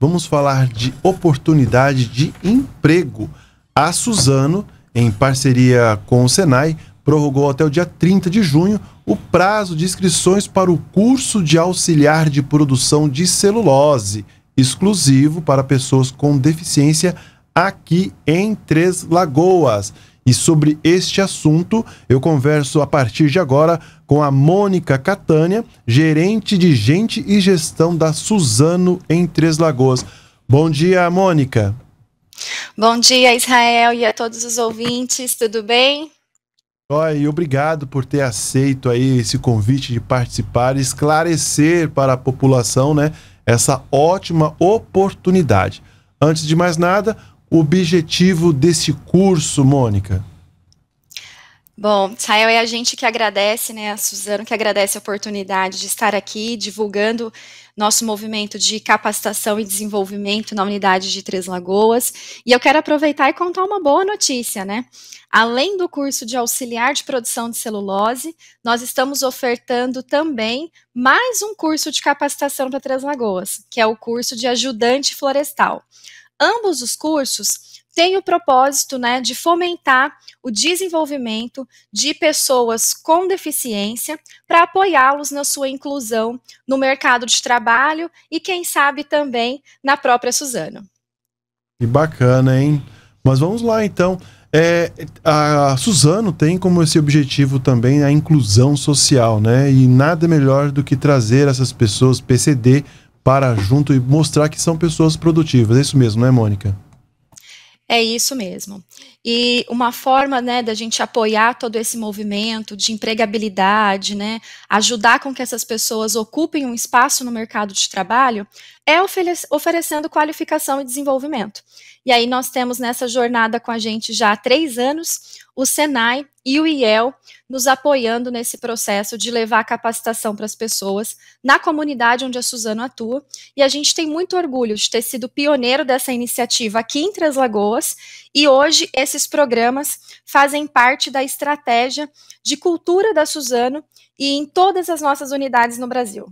vamos falar de oportunidade de emprego. A Suzano, em parceria com o Senai, prorrogou até o dia 30 de junho o prazo de inscrições para o curso de auxiliar de produção de celulose, exclusivo para pessoas com deficiência aqui em Três Lagoas. E sobre este assunto, eu converso a partir de agora com a Mônica Catânia, gerente de gente e gestão da Suzano em Três Lagoas. Bom dia, Mônica. Bom dia, Israel, e a todos os ouvintes, tudo bem? Oi, obrigado por ter aceito aí esse convite de participar e esclarecer para a população, né, essa ótima oportunidade. Antes de mais nada, o objetivo desse curso, Mônica? Bom, Sael, é a gente que agradece, né, a Suzano que agradece a oportunidade de estar aqui divulgando nosso movimento de capacitação e desenvolvimento na unidade de Três Lagoas. E eu quero aproveitar e contar uma boa notícia, né? Além do curso de auxiliar de produção de celulose, nós estamos ofertando também mais um curso de capacitação para Três Lagoas, que é o curso de ajudante florestal. Ambos os cursos têm o propósito né, de fomentar o desenvolvimento de pessoas com deficiência para apoiá-los na sua inclusão no mercado de trabalho e, quem sabe, também na própria Suzano. Que bacana, hein? Mas vamos lá então. É, a Suzano tem como esse objetivo também a inclusão social, né? E nada melhor do que trazer essas pessoas PCD para junto e mostrar que são pessoas produtivas. É isso mesmo, não é, Mônica? É isso mesmo. E uma forma, né, da gente apoiar todo esse movimento de empregabilidade, né, ajudar com que essas pessoas ocupem um espaço no mercado de trabalho, é oferecendo qualificação e desenvolvimento. E aí nós temos nessa jornada com a gente já há três anos o Senai e o IEL nos apoiando nesse processo de levar capacitação para as pessoas na comunidade onde a Suzano atua. E a gente tem muito orgulho de ter sido pioneiro dessa iniciativa aqui em Três Lagoas. E hoje esses programas fazem parte da estratégia de cultura da Suzano e em todas as nossas unidades no Brasil.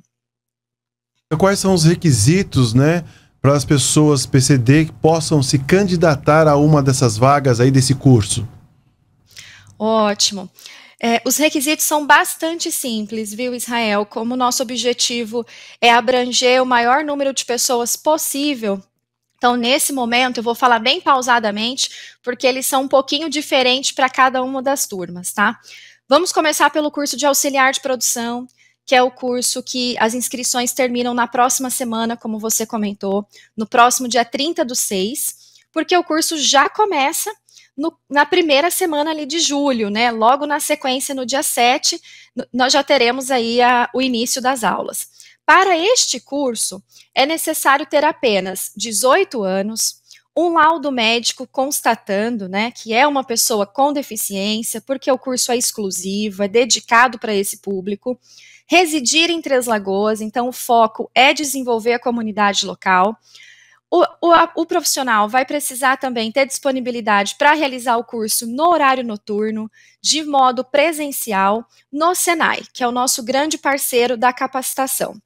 Então, quais são os requisitos, né, para as pessoas PCD que possam se candidatar a uma dessas vagas aí desse curso? Ótimo. É, os requisitos são bastante simples, viu, Israel? Como nosso objetivo é abranger o maior número de pessoas possível, então, nesse momento, eu vou falar bem pausadamente, porque eles são um pouquinho diferentes para cada uma das turmas, tá? Vamos começar pelo curso de auxiliar de produção, que é o curso que as inscrições terminam na próxima semana, como você comentou, no próximo dia 30 do 6, porque o curso já começa no, na primeira semana ali de julho, né? Logo na sequência, no dia 7, nós já teremos aí a, o início das aulas. Para este curso, é necessário ter apenas 18 anos, um laudo médico constatando, né, que é uma pessoa com deficiência, porque o curso é exclusivo, é dedicado para esse público residir em Três Lagoas, então o foco é desenvolver a comunidade local. O, o, o, profissional vai precisar também ter disponibilidade para realizar o curso no horário noturno, de modo presencial, no Senai, que é o nosso grande parceiro da capacitação.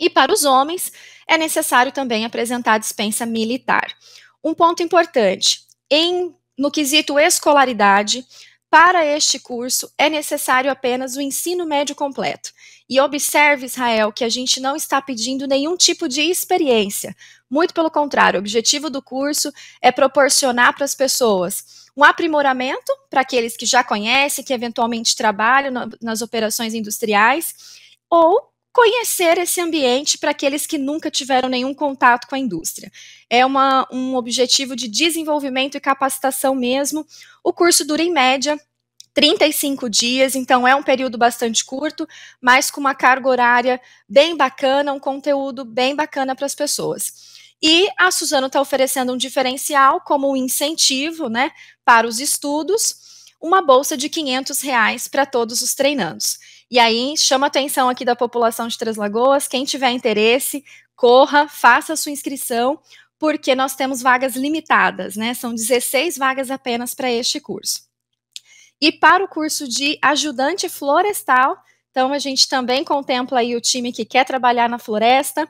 E para os homens, é necessário também apresentar a dispensa militar. Um ponto importante: em, no quesito escolaridade, para este curso, é necessário apenas o ensino médio completo. E observe, Israel, que a gente não está pedindo nenhum tipo de experiência. Muito pelo contrário, o objetivo do curso é proporcionar para as pessoas um aprimoramento para aqueles que já conhecem, que eventualmente trabalham nas operações industriais, ou conhecer esse ambiente para aqueles que nunca tiveram nenhum contato com a indústria. É uma, um objetivo de desenvolvimento e capacitação mesmo. O curso dura em média 35 dias, então é um período bastante curto, mas com uma carga horária bem bacana, um conteúdo bem bacana para as pessoas. E a Suzano está oferecendo um diferencial como um incentivo né, para os estudos, uma bolsa de 500 reais para todos os treinandos. E aí chama a atenção aqui da população de Três Lagoas, quem tiver interesse, corra, faça a sua inscrição, porque nós temos vagas limitadas, né? São 16 vagas apenas para este curso. E para o curso de ajudante florestal, então a gente também contempla aí o time que quer trabalhar na floresta.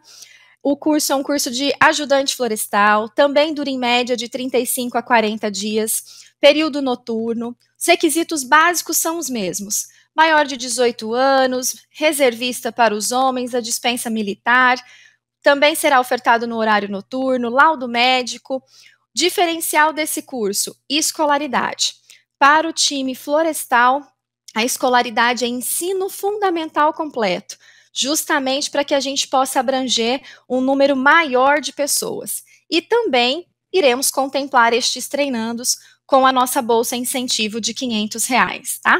O curso é um curso de ajudante florestal, também dura em média de 35 a 40 dias, período noturno. Os requisitos básicos são os mesmos: maior de 18 anos, reservista para os homens, a dispensa militar, também será ofertado no horário noturno, laudo médico. Diferencial desse curso: escolaridade. Para o time florestal, a escolaridade é ensino fundamental completo, justamente para que a gente possa abranger um número maior de pessoas. E também iremos contemplar estes treinandos com a nossa bolsa incentivo de R$ 500, reais, tá?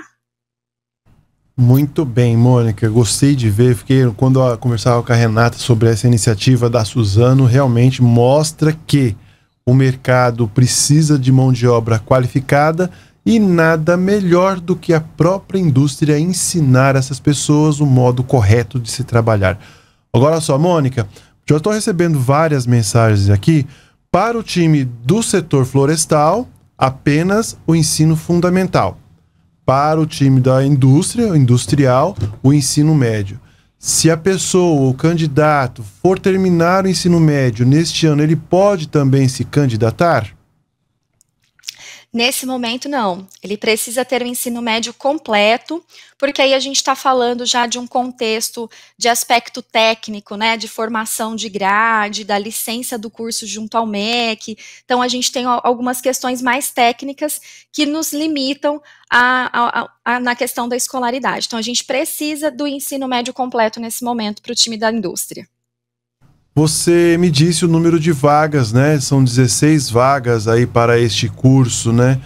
Muito bem, Mônica. Gostei de ver. Fiquei quando eu conversava com a Renata sobre essa iniciativa da Suzano, realmente mostra que o mercado precisa de mão de obra qualificada e nada melhor do que a própria indústria ensinar essas pessoas o modo correto de se trabalhar. Agora só, Mônica, já estou recebendo várias mensagens aqui para o time do setor florestal, apenas o ensino fundamental para o time da indústria, industrial, o ensino médio. Se a pessoa, o candidato, for terminar o ensino médio neste ano, ele pode também se candidatar? Nesse momento, não. Ele precisa ter o ensino médio completo, porque aí a gente está falando já de um contexto de aspecto técnico, né? De formação de grade, da licença do curso junto ao MEC. Então, a gente tem algumas questões mais técnicas que nos limitam a, a, a, na questão da escolaridade. Então, a gente precisa do ensino médio completo nesse momento para o time da indústria. Você me disse o número de vagas, né? São 16 vagas aí para este curso, né?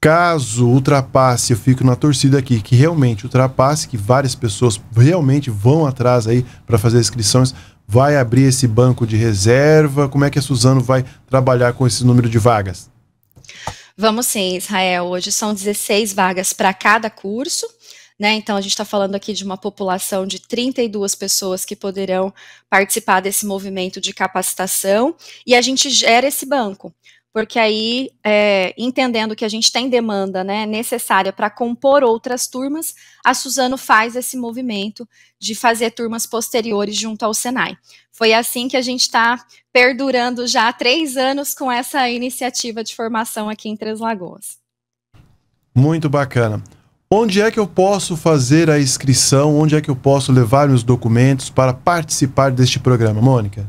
Caso ultrapasse, eu fico na torcida aqui, que realmente ultrapasse, que várias pessoas realmente vão atrás aí para fazer inscrições, vai abrir esse banco de reserva? Como é que a Suzano vai trabalhar com esse número de vagas? Vamos sim, Israel. Hoje são 16 vagas para cada curso, né? Então, a gente está falando aqui de uma população de 32 pessoas que poderão participar desse movimento de capacitação, e a gente gera esse banco, porque aí, é, entendendo que a gente tem demanda né, necessária para compor outras turmas, a Suzano faz esse movimento de fazer turmas posteriores junto ao Senai. Foi assim que a gente está perdurando já há três anos com essa iniciativa de formação aqui em Três Lagoas. Muito bacana. Onde é que eu posso fazer a inscrição? Onde é que eu posso levar os documentos para participar deste programa, Mônica?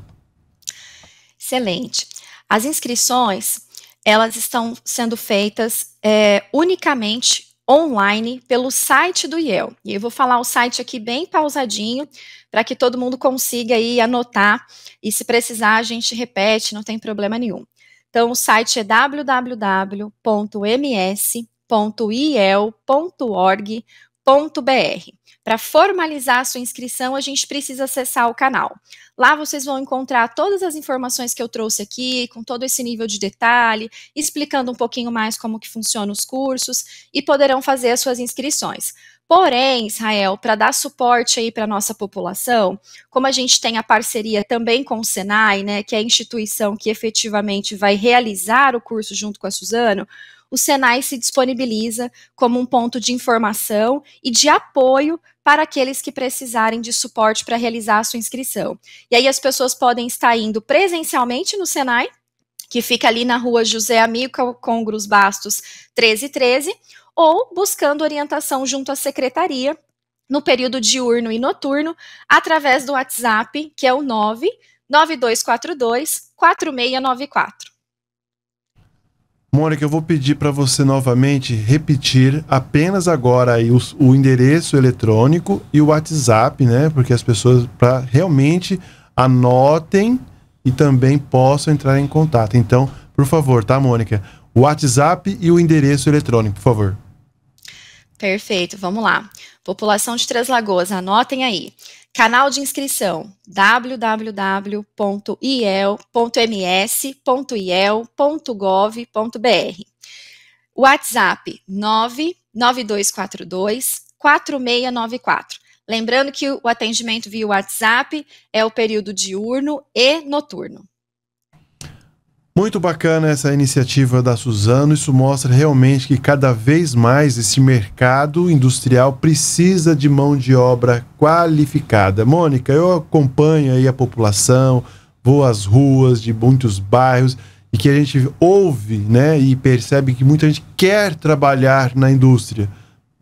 Excelente. As inscrições elas estão sendo feitas é, unicamente online pelo site do IEL. E eu vou falar o site aqui bem pausadinho para que todo mundo consiga aí anotar e se precisar a gente repete, não tem problema nenhum. Então o site é www.ms www.iel.org.br. Para formalizar a sua inscrição, a gente precisa acessar o canal. Lá vocês vão encontrar todas as informações que eu trouxe aqui, com todo esse nível de detalhe, explicando um pouquinho mais como que funcionam os cursos e poderão fazer as suas inscrições. Porém, Israel, para dar suporte aí para a nossa população, como a gente tem a parceria também com o Senai, né, que é a instituição que efetivamente vai realizar o curso junto com a Suzano, o Senai se disponibiliza como um ponto de informação e de apoio para aqueles que precisarem de suporte para realizar a sua inscrição. E aí as pessoas podem estar indo presencialmente no Senai, que fica ali na rua José Amico Congros Bastos 1313, ou buscando orientação junto à secretaria no período diurno e noturno através do WhatsApp, que é o 99242 4694. Mônica, eu vou pedir para você novamente repetir apenas agora aí o, o, endereço eletrônico e o WhatsApp, né? Porque as pessoas para realmente anotem e também possam entrar em contato. Então, por favor, tá, Mônica? O WhatsApp e o endereço eletrônico, por favor. Perfeito, vamos lá. População de Três Lagoas, anotem aí. Canal de inscrição www.iel.ms.iel.gov.br. WhatsApp 99242 4694. Lembrando que o atendimento via WhatsApp é o período diurno e noturno. Muito bacana essa iniciativa da Suzano. Isso mostra realmente que cada vez mais esse mercado industrial precisa de mão de obra qualificada. Mônica, eu acompanho aí a população, vou às ruas de muitos bairros e que a gente ouve, né, e percebe que muita gente quer trabalhar na indústria,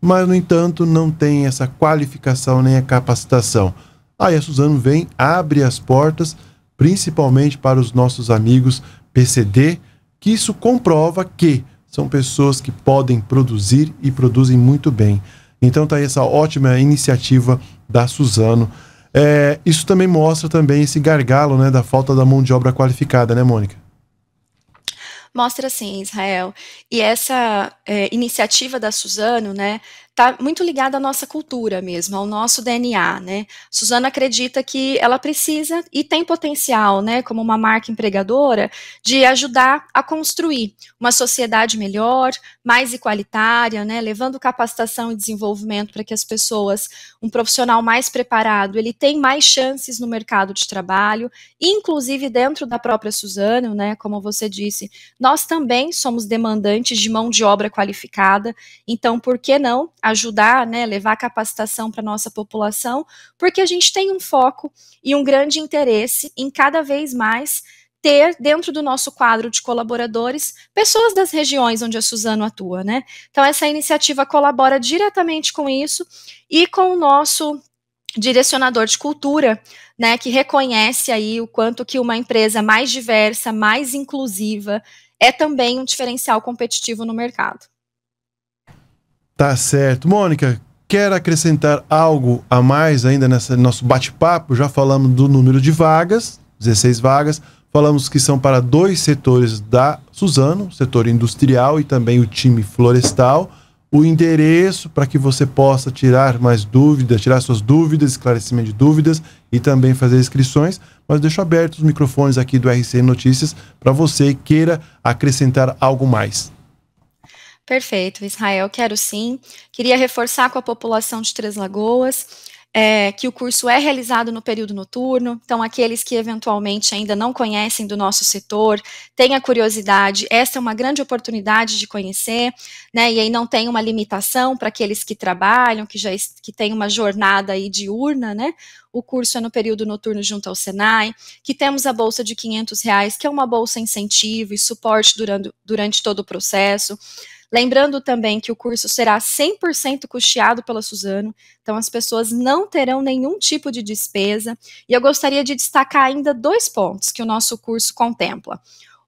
mas no entanto não tem essa qualificação nem a capacitação. Aí a Suzano vem, abre as portas, principalmente para os nossos amigos PCD, que isso comprova que são pessoas que podem produzir e produzem muito bem. Então tá aí essa ótima iniciativa da Suzano. É, isso também mostra também esse gargalo né, da falta da mão de obra qualificada, né, Mônica? Mostra sim, Israel. E essa é, iniciativa da Suzano, né, está muito ligado à nossa cultura mesmo, ao nosso DNA, né? Suzana acredita que ela precisa e tem potencial, né, como uma marca empregadora, de ajudar a construir uma sociedade melhor, mais igualitária, né, levando capacitação e desenvolvimento para que as pessoas, um profissional mais preparado, ele tem mais chances no mercado de trabalho, inclusive dentro da própria Suzana, né, como você disse, nós também somos demandantes de mão de obra qualificada, então por que não ajudar, né, levar capacitação para nossa população, porque a gente tem um foco e um grande interesse em cada vez mais ter dentro do nosso quadro de colaboradores pessoas das regiões onde a Suzano atua, né? Então essa iniciativa colabora diretamente com isso e com o nosso direcionador de cultura, né, que reconhece aí o quanto que uma empresa mais diversa, mais inclusiva é também um diferencial competitivo no mercado. Tá certo. Mônica, quer acrescentar algo a mais ainda nesse nosso bate-papo? Já falamos do número de vagas, 16 vagas. Falamos que são para dois setores da Suzano, setor industrial e também o time florestal. O endereço para que você possa tirar mais dúvidas, tirar suas dúvidas, esclarecimento de dúvidas e também fazer inscrições. Mas deixo abertos os microfones aqui do RC Notícias para você queira acrescentar algo mais. Perfeito, Israel, quero sim. Queria reforçar com a população de Três Lagoas é, que o curso é realizado no período noturno, então aqueles que eventualmente ainda não conhecem do nosso setor, tenha curiosidade, essa é uma grande oportunidade de conhecer, né, e aí não tem uma limitação para aqueles que trabalham, que já que tem uma jornada aí diurna, né, o curso é no período noturno junto ao Senai, que temos a bolsa de 500 reais, que é uma bolsa incentivo e suporte durante, durante todo o processo, Lembrando também que o curso será 100% custeado pela Suzano, então as pessoas não terão nenhum tipo de despesa. E eu gostaria de destacar ainda dois pontos que o nosso curso contempla.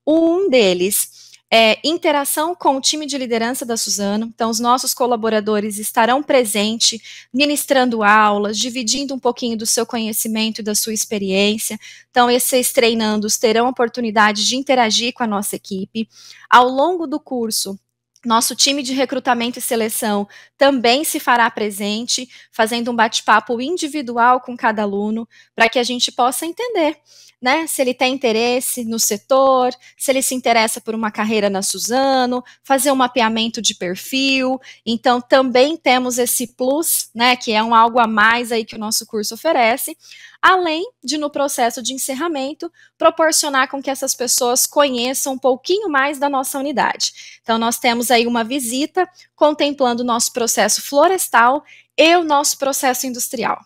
Um deles é, interação com o time de liderança da Suzano. Então, os nossos colaboradores estarão presentes, ministrando aulas, dividindo um pouquinho do seu conhecimento e da sua experiência. Então, esses treinandos terão a oportunidade de interagir com a nossa equipe. Ao longo do curso, nosso time de recrutamento e seleção também se fará presente, fazendo um bate-papo individual com cada aluno, para que a gente possa entender né, se ele tem interesse no setor, se ele se interessa por uma carreira na Suzano, fazer um mapeamento de perfil. Então, também temos esse plus, né, que é um algo a mais aí que o nosso curso oferece, além de, no processo de encerramento, proporcionar com que essas pessoas conheçam um pouquinho mais da nossa unidade. Então, nós temos aí uma visita contemplando o nosso processo florestal e o nosso processo industrial.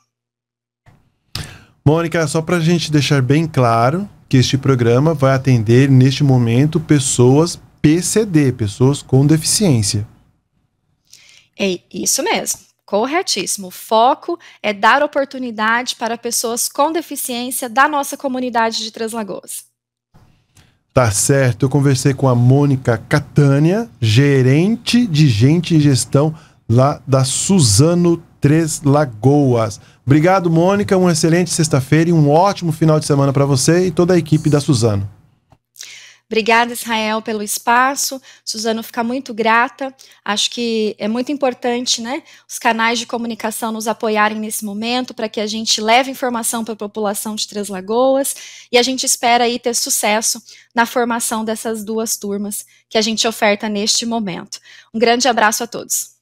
Mônica, só para a gente deixar bem claro que este programa vai atender, neste momento, pessoas PCD, pessoas com deficiência. É isso mesmo. Corretíssimo. O foco é dar oportunidade para pessoas com deficiência da nossa comunidade de Três Lagoas. Tá certo. Eu conversei com a Mônica Catânia, gerente de gente e gestão lá da Suzano Três Lagoas. Obrigado, Mônica. Uma excelente sexta-feira e um ótimo final de semana para você e toda a equipe da Suzano. Obrigada, Israel, pelo espaço. Suzano fica muito grata. Acho que é muito importante, né, os canais de comunicação nos apoiarem nesse momento para que a gente leve informação para a população de Três Lagoas e a gente espera aí ter sucesso na formação dessas duas turmas que a gente oferta neste momento. Um grande abraço a todos.